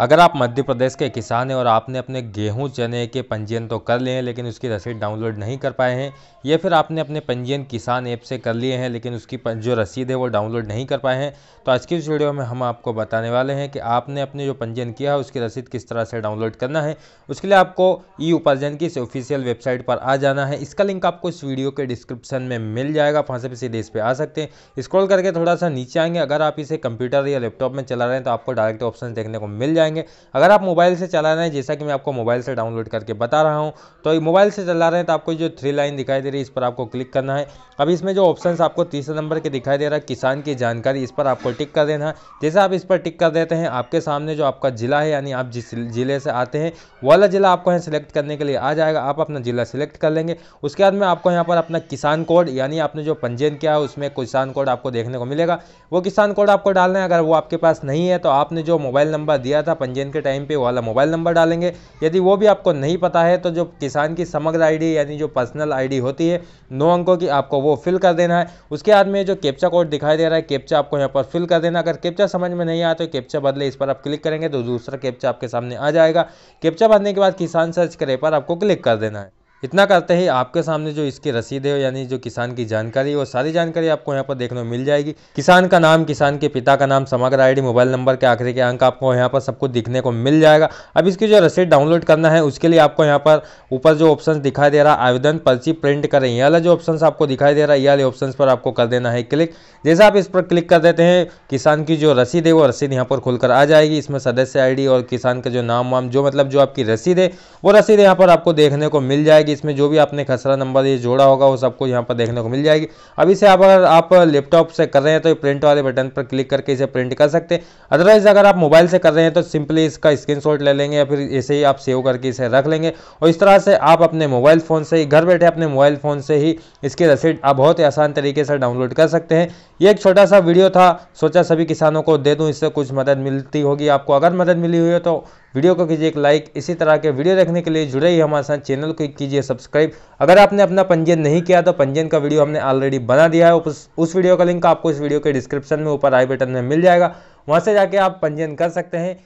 अगर आप मध्य प्रदेश के किसान हैं और आपने अपने गेहूं चने के पंजीयन तो कर लिए हैं लेकिन उसकी रसीद डाउनलोड नहीं कर पाए हैं या फिर आपने अपने पंजीयन किसान ऐप से कर लिए हैं लेकिन उसकी जो रसीद है वो डाउनलोड नहीं कर पाए हैं तो आज की इस वीडियो में हम आपको बताने वाले हैं कि आपने अपने जो पंजीयन किया है उसकी रसीद किस तरह से डाउनलोड करना है उसके लिए आपको ई उपार्जन की ऑफिशियल वेबसाइट पर आ जाना है इसका लिंक आपको इस वीडियो के डिस्क्रिप्शन में मिल जाएगा वहाँ से सीधे इस पर आ सकते हैं स्क्रॉल करके थोड़ा सा नीचे आएंगे अगर आप इसे कंप्यूटर या लैपटॉप में चला रहे हैं तो आपको डायरेक्ट ऑप्शन देखने को मिल जाएगा जाएंगे अगर आप मोबाइल से चला रहे हैं जैसा कि मैं आपको मोबाइल से डाउनलोड करके बता रहा हूँ तो मोबाइल से चला रहे हैं तो आपको जो थ्री लाइन दिखाई दे रही है इस पर आपको क्लिक करना है अब इसमें जो ऑप्शन आपको तीसरे नंबर के दिखाई दे रहा है किसान की जानकारी इस पर आपको टिक कर देना है जैसे आप इस पर टिक कर देते हैं आपके सामने जो आपका जिला है यानी आप जिस जिले से आते हैं वाला जिला आपको यहाँ सेलेक्ट करने के लिए आ जाएगा आप अपना जिला सेलेक्ट कर लेंगे उसके बाद में आपको यहाँ पर अपना किसान कोड यानी आपने जो पंजीयन किया है उसमें किसान कोड आपको देखने को मिलेगा वो किसान कोड आपको डालना है अगर वो आपके पास नहीं है तो आपने जो मोबाइल नंबर दिया था था पंजीयन के टाइम पे वाला मोबाइल नंबर डालेंगे यदि वो भी आपको नहीं पता है तो जो किसान की समग्र आईडी यानी जो पर्सनल आईडी होती है नौ अंकों की आपको वो फिल कर देना है उसके बाद में जो कैप्चा कोड दिखाई दे रहा है कैप्चा आपको यहाँ पर फिल कर देना अगर कैप्चा समझ में नहीं आया तो कैप्चा बदले इस पर आप क्लिक करेंगे तो दूसरा कैप्चा आपके सामने आ जाएगा कैप्चा भरने के बाद किसान सर्च करे पर आपको क्लिक कर देना है इतना करते ही आपके सामने जो इसकी रसीद है यानी जो किसान की जानकारी वो सारी जानकारी आपको यहाँ पर देखने को मिल जाएगी किसान का नाम किसान के पिता का नाम समग्र आईडी मोबाइल नंबर के आखिरी के अंक आपको यहाँ पर सब कुछ दिखने को मिल जाएगा अब इसकी जो रसीद डाउनलोड करना है उसके लिए आपको यहाँ पर ऊपर जो ऑप्शन दिखाई दे रहा आवेदन पर्ची प्रिंट करें ये वाला जो ऑप्शन आपको दिखाई दे रहा है ये वाले ऑप्शन पर आपको कर देना है क्लिक जैसे आप इस पर क्लिक कर देते हैं किसान की जो रसीद है वो रसीद यहाँ पर खुलकर आ जाएगी इसमें सदस्य आई और किसान का जो नाम वाम जो मतलब जो आपकी रसीद है वो रसीद यहाँ पर आपको देखने को मिल जाएगी इसमें जो भी आपने खसरा नंबर ये जोड़ा होगा वो सबको यहाँ पर देखने को मिल जाएगी अब इसे आप अगर आप लैपटॉप से कर रहे हैं तो प्रिंट वाले बटन पर क्लिक करके इसे प्रिंट कर सकते हैं अदरवाइज़ अगर आप मोबाइल से कर रहे हैं तो सिंपली इसका स्क्रीन ले लेंगे या फिर ऐसे ही आप सेव करके इसे रख लेंगे और इस तरह से आप अपने मोबाइल फ़ोन से ही घर बैठे अपने मोबाइल फ़ोन से ही इसकी रसीद आप बहुत ही आसान तरीके से डाउनलोड कर सकते हैं ये एक छोटा सा वीडियो था सोचा सभी किसानों को दे दूँ इससे कुछ मदद मिलती होगी आपको अगर मदद मिली हुई है तो वीडियो को कीजिए एक लाइक इसी तरह के वीडियो देखने के लिए जुड़े ही हमारे साथ चैनल को कीजिए सब्सक्राइब अगर आपने अपना पंजीयन नहीं किया तो पंजीयन का वीडियो हमने ऑलरेडी बना दिया है उस वीडियो का लिंक आपको इस वीडियो के डिस्क्रिप्शन में ऊपर आई बटन में मिल जाएगा वहाँ से जाके आप पंजीयन कर सकते हैं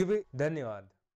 यू भी धन्यवाद